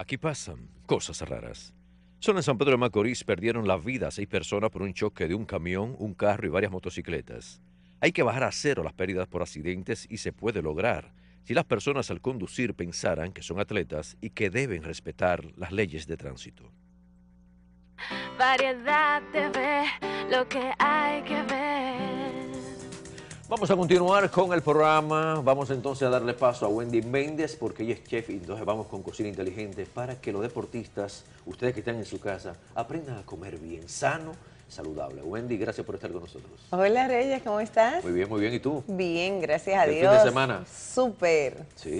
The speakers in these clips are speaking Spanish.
Aquí pasan cosas raras. Solo en San Pedro de Macorís perdieron la vida a seis personas por un choque de un camión, un carro y varias motocicletas. Hay que bajar a cero las pérdidas por accidentes y se puede lograr si las personas al conducir pensaran que son atletas y que deben respetar las leyes de tránsito. Variedad de lo que hay que ver. Vamos a continuar con el programa. Vamos entonces a darle paso a Wendy Méndez porque ella es chef y entonces vamos con cocina inteligente para que los deportistas, ustedes que están en su casa, aprendan a comer bien, sano, saludable. Wendy, gracias por estar con nosotros. Hola Reyes, ¿cómo estás? Muy bien, muy bien. ¿Y tú? Bien, gracias a Dios. fin de semana? Súper,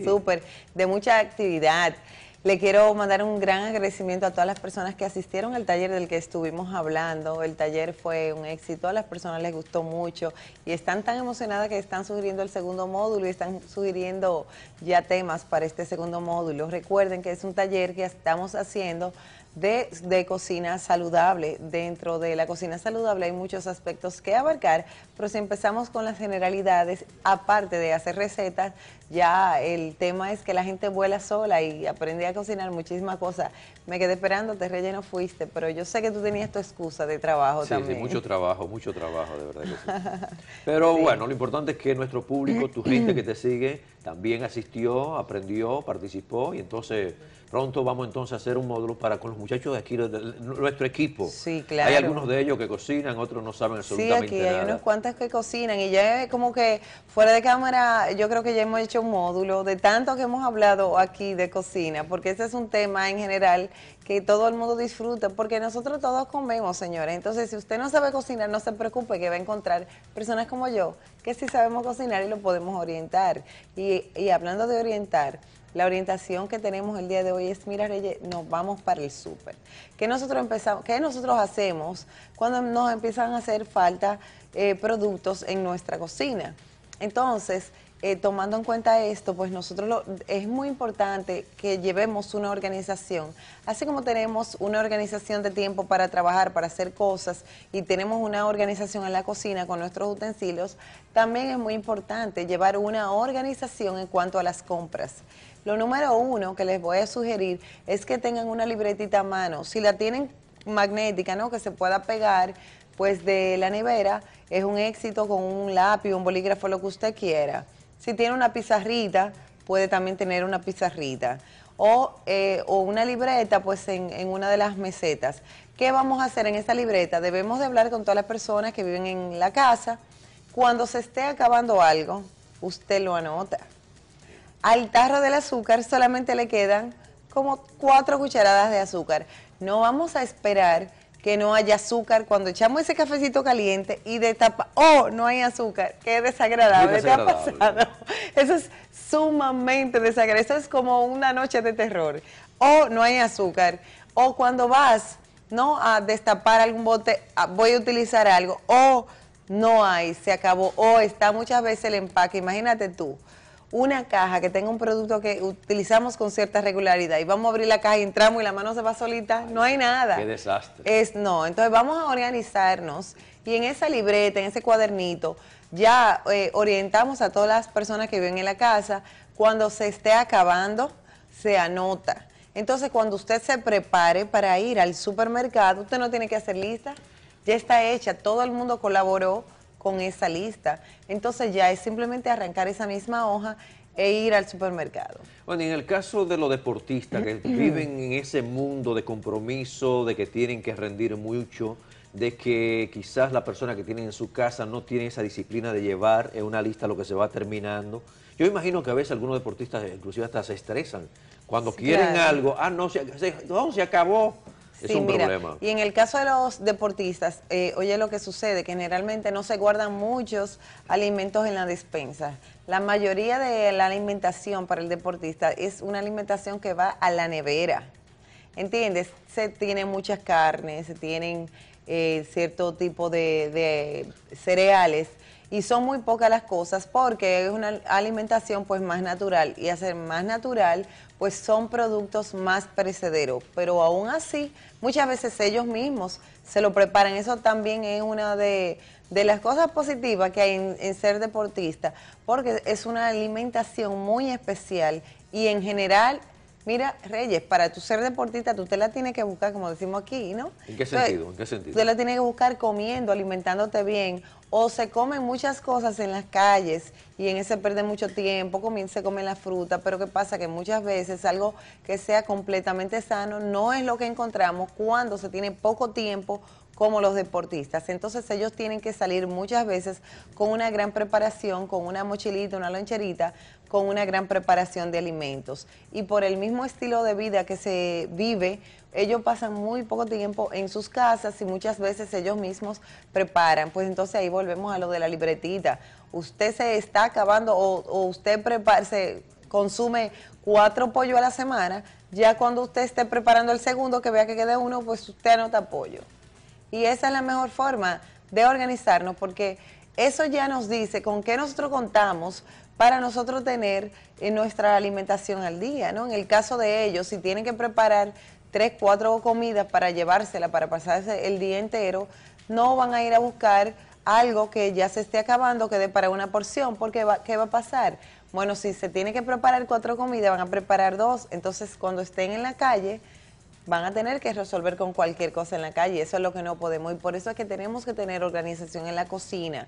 súper. De mucha actividad. Le quiero mandar un gran agradecimiento a todas las personas que asistieron al taller del que estuvimos hablando. El taller fue un éxito, a las personas les gustó mucho y están tan emocionadas que están sugiriendo el segundo módulo y están sugiriendo ya temas para este segundo módulo. Recuerden que es un taller que estamos haciendo de, de, cocina saludable. Dentro de la cocina saludable hay muchos aspectos que abarcar, pero si empezamos con las generalidades, aparte de hacer recetas, ya el tema es que la gente vuela sola y aprendí a cocinar muchísimas cosas. Me quedé esperando, te relleno fuiste, pero yo sé que tú tenías tu excusa de trabajo sí, también. Sí, mucho trabajo, mucho trabajo, de verdad que sí. Pero bueno, lo importante es que nuestro público, tu gente que te sigue, también asistió, aprendió, participó y entonces pronto vamos entonces a hacer un módulo para con los muchachos de aquí, de, nuestro equipo. Sí, claro. Hay algunos de ellos que cocinan, otros no saben absolutamente nada. Sí, aquí hay unos cuantos que cocinan y ya como que fuera de cámara yo creo que ya hemos hecho módulo de tanto que hemos hablado aquí de cocina, porque ese es un tema en general que todo el mundo disfruta, porque nosotros todos comemos, señores. Entonces, si usted no sabe cocinar, no se preocupe que va a encontrar personas como yo, que sí sabemos cocinar y lo podemos orientar. Y, hablando de orientar, la orientación que tenemos el día de hoy es, mira Reyes, nos vamos para el súper. que nosotros empezamos, que nosotros hacemos cuando nos empiezan a hacer falta eh, productos en nuestra cocina? Entonces, eh, tomando en cuenta esto, pues nosotros es muy importante que llevemos una organización. Así como tenemos una organización de tiempo para trabajar, para hacer cosas y tenemos una organización en la cocina con nuestros utensilios, también es muy importante llevar una organización en cuanto a las compras. Lo número uno que les voy a sugerir es que tengan una libretita a mano. Si la tienen magnética, ¿no? Que se pueda pegar, pues de la nevera es un éxito con un lápiz, un bolígrafo, lo que usted quiera. Si tiene una pizarrita, puede también tener una pizarrita. Eh, o, una libreta, pues en, en, una de las mesetas. ¿Qué vamos a hacer en esta libreta? Debemos de hablar con todas las personas que viven en la casa. Cuando se esté acabando algo, usted lo anota. Al tarro del azúcar solamente le quedan como cuatro cucharadas de azúcar. No vamos a esperar que no haya azúcar. Cuando echamos ese cafecito caliente y destapamos, oh, no hay azúcar, qué desagradable, ¿te ha pasado? Eso es sumamente desagradable, eso es como una noche de terror. Oh, no hay azúcar, o cuando vas, ¿no? A destapar algún bote, voy a utilizar algo, oh, no hay, se acabó, o está muchas veces el empaque, imagínate tú una caja que tenga un producto que utilizamos con cierta regularidad y vamos a abrir la caja y entramos y la mano se va solita, no hay nada. Qué desastre. Es, no, entonces vamos a organizarnos y en esa libreta, en ese cuadernito, ya eh, orientamos a todas las personas que viven en la casa, cuando se esté acabando, se anota. Entonces, cuando usted se prepare para ir al supermercado, usted no tiene que hacer lista, ya está hecha, todo el mundo colaboró con esa lista. Entonces ya es simplemente arrancar esa misma hoja e ir al supermercado. Bueno, en el caso de los deportistas que viven en ese mundo de compromiso, de que tienen que rendir mucho, de que quizás la persona que tienen en su casa no tiene esa disciplina de llevar en una lista lo que se va terminando. Yo imagino que a veces algunos deportistas inclusive hasta se estresan. Cuando quieren algo, ah, no, no, se acabó, Sí, mira, Y en el caso de los deportistas, eh, oye lo que sucede, generalmente no se guardan muchos alimentos en la despensa. La mayoría de la alimentación para el deportista es una alimentación que va a la nevera. ¿Entiendes? Se tienen muchas carnes, se tienen eh, cierto tipo de cereales y son muy pocas las cosas porque es una alimentación pues más natural y hacer más natural pues son productos más perecederos, pero aún así muchas veces ellos mismos se lo preparan, eso también es una de, las cosas positivas que hay en, ser deportista, porque es una alimentación muy especial y en general Mira, Reyes, para tu ser deportista, tú te la tienes que buscar, como decimos aquí, ¿no? ¿En qué sentido? ¿En qué sentido? la tiene que buscar comiendo, alimentándote bien. O se comen muchas cosas en las calles y en ese pierde mucho tiempo, se comen la fruta, pero ¿qué pasa? Que muchas veces algo que sea completamente sano no es lo que encontramos cuando se tiene poco tiempo como los deportistas. Entonces ellos tienen que salir muchas veces con una gran preparación, con una mochilita, una loncherita, con una gran preparación de alimentos. Y por el mismo estilo de vida que se vive, ellos pasan muy poco tiempo en sus casas y muchas veces ellos mismos preparan. Pues entonces ahí volvemos a lo de la libretita. Usted se está acabando o, usted prepara, se consume cuatro pollos a la semana, ya cuando usted esté preparando el segundo, que vea que quede uno, pues usted anota pollo. Y esa es la mejor forma de organizarnos porque eso ya nos dice con qué nosotros contamos para nosotros tener eh, nuestra alimentación al día, ¿no? En el caso de ellos, si tienen que preparar tres, cuatro comidas para llevársela, para pasarse el día entero, no van a ir a buscar algo que ya se esté acabando, que dé para una porción, porque ¿qué va a pasar? Bueno, si se tiene que preparar cuatro comidas, van a preparar dos, entonces cuando estén en la calle, van a tener que resolver con cualquier cosa en la calle. Eso es lo que no podemos. Y por eso es que tenemos que tener organización en la cocina,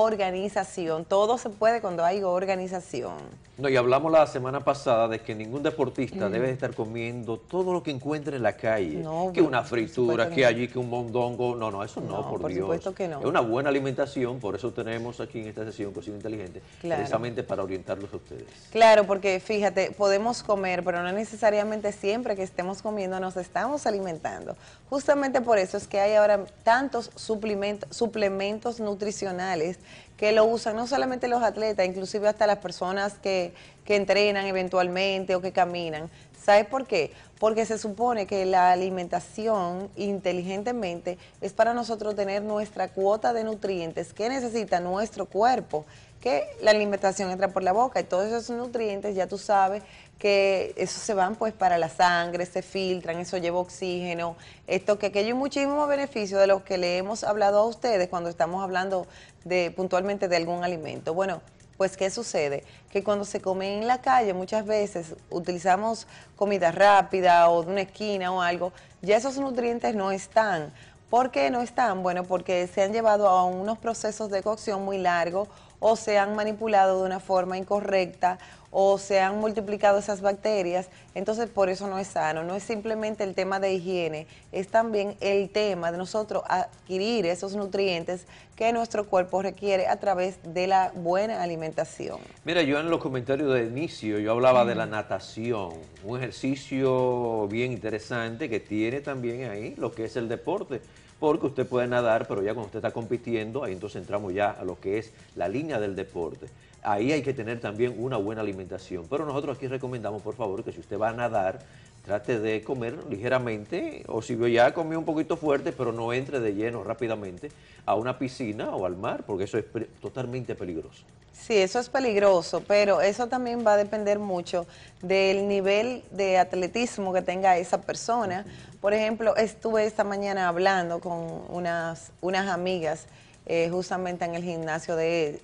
organización. Todo se puede cuando hay organización. No, y hablamos la semana pasada de que ningún deportista mm. debe estar comiendo todo lo que encuentre en la calle. No, que una fritura, que allí, que un mondongo. No, no, eso no, por por, por supuesto que no. Es una buena alimentación, por eso tenemos aquí en esta sesión Cocina Inteligente, precisamente para orientarlos a ustedes. Claro, porque fíjate, podemos comer, pero no necesariamente siempre que estemos comiendo nos estamos alimentando. Justamente por eso es que hay ahora tantos suplementos nutricionales que lo usan no solamente los atletas, inclusive hasta las personas que, entrenan eventualmente o que caminan. ¿Sabes por qué? Porque se supone que la alimentación inteligentemente es para nosotros tener nuestra cuota de nutrientes que necesita nuestro cuerpo, que la alimentación entra por la boca y todos esos nutrientes ya tú sabes que eso se van pues para la sangre, se filtran, eso lleva oxígeno, esto que aquello un muchísimos beneficios de los que le hemos hablado a ustedes cuando estamos hablando de puntualmente de algún alimento. Bueno, pues ¿qué sucede? Que cuando se come en la calle muchas veces utilizamos comida rápida o de una esquina o algo, ya esos nutrientes no están. ¿Por qué no están? Bueno, porque se han llevado a unos procesos de cocción muy largos o se han manipulado de una forma incorrecta o se han multiplicado esas bacterias, entonces por eso no es sano. No es simplemente el tema de higiene, es también el tema de nosotros adquirir esos nutrientes que nuestro cuerpo requiere a través de la buena alimentación. Mira, yo en los comentarios de inicio yo hablaba de la natación, un ejercicio bien interesante que tiene también ahí lo que es el deporte porque usted puede nadar, pero ya cuando usted está compitiendo, ahí entonces entramos ya a lo que es la línea del deporte. Ahí hay que tener también una buena alimentación. Pero nosotros aquí recomendamos, por favor, que si usted va a nadar, trate de comer ligeramente, o si ya comió un poquito fuerte, pero no entre de lleno rápidamente a una piscina o al mar, porque eso es totalmente peligroso. Sí, eso es peligroso, pero eso también va a depender mucho del nivel de atletismo que tenga esa persona. Por ejemplo, estuve esta mañana hablando con unas, unas amigas eh, justamente en el gimnasio de,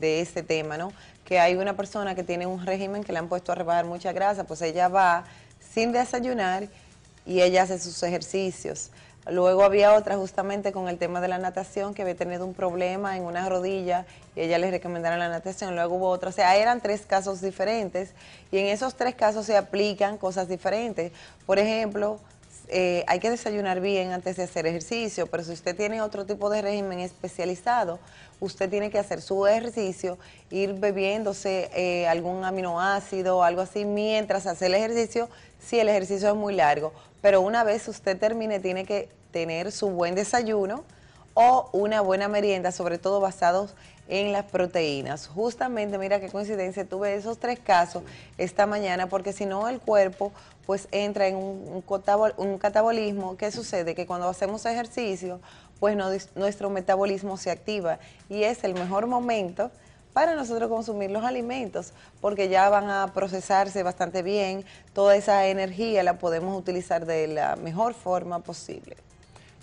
este tema, ¿no? Que hay una persona que tiene un régimen que le han puesto a rebajar mucha grasa, pues ella va sin desayunar y ella hace sus ejercicios. Luego había otra justamente con el tema de la natación que había tenido un problema en una rodilla y ella le recomendaron la natación. Luego hubo otra, o sea, eran tres casos diferentes y en esos tres casos se aplican cosas diferentes. Por ejemplo, eh, hay que desayunar bien antes de hacer ejercicio, pero si usted tiene otro tipo de régimen especializado, usted tiene que hacer su ejercicio, ir bebiéndose eh, algún aminoácido o algo así mientras hace el ejercicio, si el ejercicio es muy largo. Pero una vez usted termine, tiene que tener su buen desayuno o una buena merienda, sobre todo basados en las proteínas. Justamente, mira qué coincidencia, tuve esos tres casos esta mañana, porque si no el cuerpo pues entra en un, catabolismo. ¿Qué sucede? Que cuando hacemos ejercicio, pues nuestro metabolismo se activa y es el mejor momento para nosotros consumir los alimentos, porque ya van a procesarse bastante bien, toda esa energía la podemos utilizar de la mejor forma posible.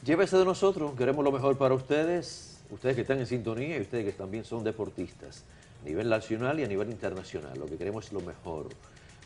Llévese de nosotros, queremos lo mejor para ustedes, ustedes que están en sintonía y ustedes que también son deportistas, a nivel nacional y a nivel internacional. Lo que queremos es lo mejor.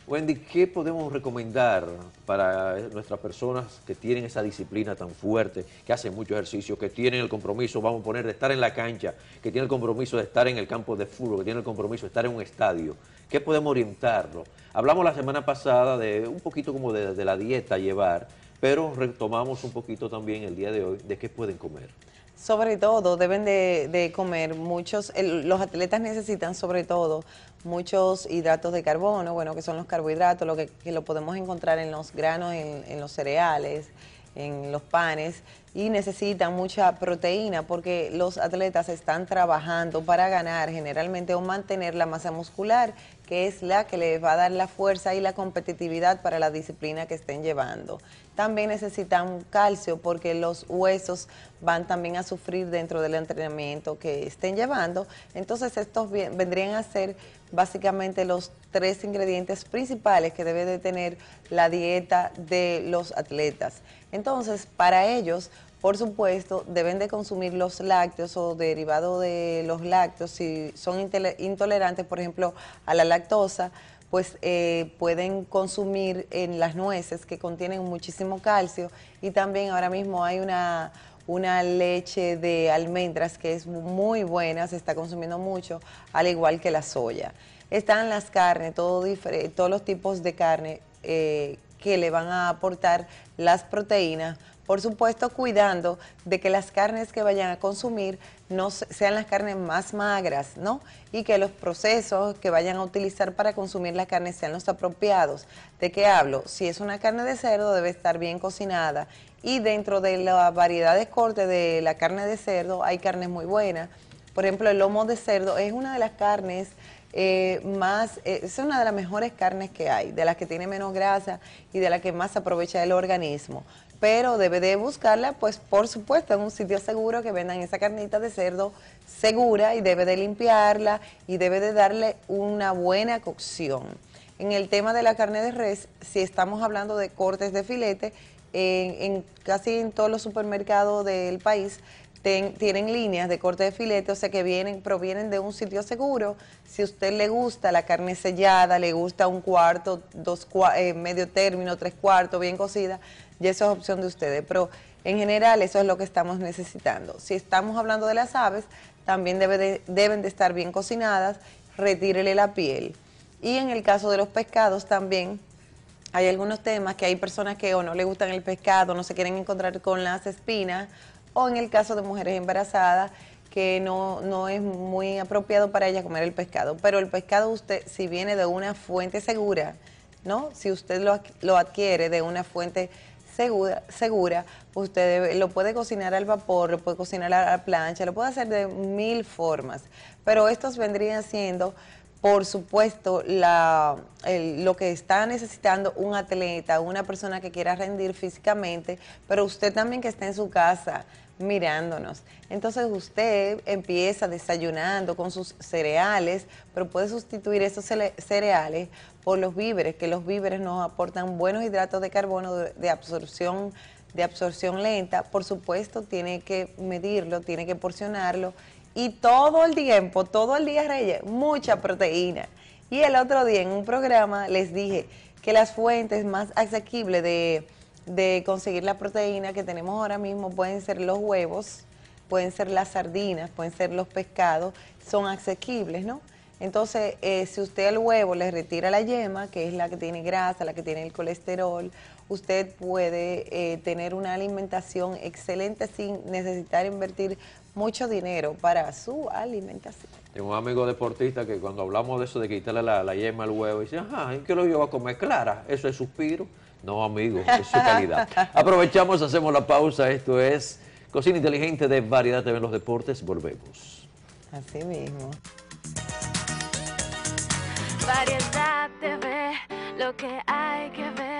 Wendy, ¿qué podemos recomendar para nuestras personas que tienen esa disciplina tan fuerte, que hacen mucho ejercicio, que tienen el compromiso, vamos a poner, de estar en la cancha, que tienen el compromiso de estar en el campo de fútbol, que tienen el compromiso de estar en un estadio? ¿Qué podemos orientarlo? Hablamos la semana pasada de un poquito como de, la dieta a llevar, pero retomamos un poquito también el día de hoy de qué pueden comer. Sobre todo, deben de, comer muchos, los atletas necesitan sobre todo muchos hidratos de carbono, bueno, que son los carbohidratos, lo que, lo podemos encontrar en los granos, en los cereales, en los panes, y necesitan mucha proteína porque los atletas están trabajando para ganar generalmente o mantener la masa muscular que es la que les va a dar la fuerza y la competitividad para la disciplina que estén llevando. También necesitan calcio porque los huesos van también a sufrir dentro del entrenamiento que estén llevando. Entonces estos vendrían a ser básicamente los tres ingredientes principales que debe de tener la dieta de los atletas. Entonces, para ellos, por supuesto, deben de consumir los lácteos o derivados de los lácteos. Si son intolerantes, por ejemplo, a la lactosa, pues eh, pueden consumir en las nueces que contienen muchísimo calcio y también ahora mismo hay una, una leche de almendras que es muy buena, se está consumiendo mucho, al igual que la soya. Están las carnes, todos los tipos de carne eh, que le van a aportar las proteínas por supuesto, cuidando de que las carnes que vayan a consumir no sean las carnes más magras, ¿no? Y que los procesos que vayan a utilizar para consumir las carnes sean los apropiados. ¿De qué hablo? Si es una carne de cerdo, debe estar bien cocinada. Y dentro de la variedad de corte de la carne de cerdo, hay carnes muy buenas. Por ejemplo, el lomo de cerdo es una de las carnes eh, más, eh, es una de las mejores carnes que hay, de las que tiene menos grasa y de las que más aprovecha el organismo pero debe de buscarla, pues por supuesto, en un sitio seguro que vendan esa carnita de cerdo segura y debe de limpiarla y debe de darle una buena cocción. En el tema de la carne de res, si estamos hablando de cortes de filete, en, casi en todos los supermercados del país tienen líneas de corte de filete, o sea que vienen, provienen de un sitio seguro. Si a usted le gusta la carne sellada, le gusta un cuarto, dos, eh, medio término, tres cuartos, bien cocida, y eso es opción de ustedes, pero en general eso es lo que estamos necesitando. Si estamos hablando de las aves, también deben de estar bien cocinadas, retírele la piel. Y en el caso de los pescados también hay algunos temas que hay personas que o no le gustan el pescado, no se quieren encontrar con las espinas, o en el caso de mujeres embarazadas, que no, no, es muy apropiado para ellas comer el pescado. Pero el pescado usted, si viene de una fuente segura, ¿no? Si usted lo, lo adquiere de una fuente segura, usted lo puede cocinar al vapor, lo puede cocinar a la plancha, lo puede hacer de mil formas, pero estos vendrían siendo por supuesto, la, lo que está necesitando un atleta, una persona que quiera rendir físicamente, pero usted también que está en su casa mirándonos. Entonces usted empieza desayunando con sus cereales, pero puede sustituir esos cereales o los víveres, que los víveres nos aportan buenos hidratos de carbono de absorción de absorción lenta, por supuesto tiene que medirlo, tiene que porcionarlo y todo el tiempo, todo el día Reyes, mucha proteína. Y el otro día en un programa les dije que las fuentes más asequibles de, de conseguir la proteína que tenemos ahora mismo pueden ser los huevos, pueden ser las sardinas, pueden ser los pescados, son asequibles, ¿no? Entonces, eh, si usted al huevo le retira la yema, que es la que tiene grasa, la que tiene el colesterol, usted puede eh, tener una alimentación excelente sin necesitar invertir mucho dinero para su alimentación. Tengo un amigo deportista que cuando hablamos de eso, de quitarle la, yema al huevo, dice, ajá, ¿y qué lo voy a comer? Clara, eso es suspiro. No, amigo, es su calidad. Aprovechamos, hacemos la pausa. Esto es Cocina Inteligente de Variedad TV en los Deportes. Volvemos. Así mismo variedad de ver lo que hay que ver.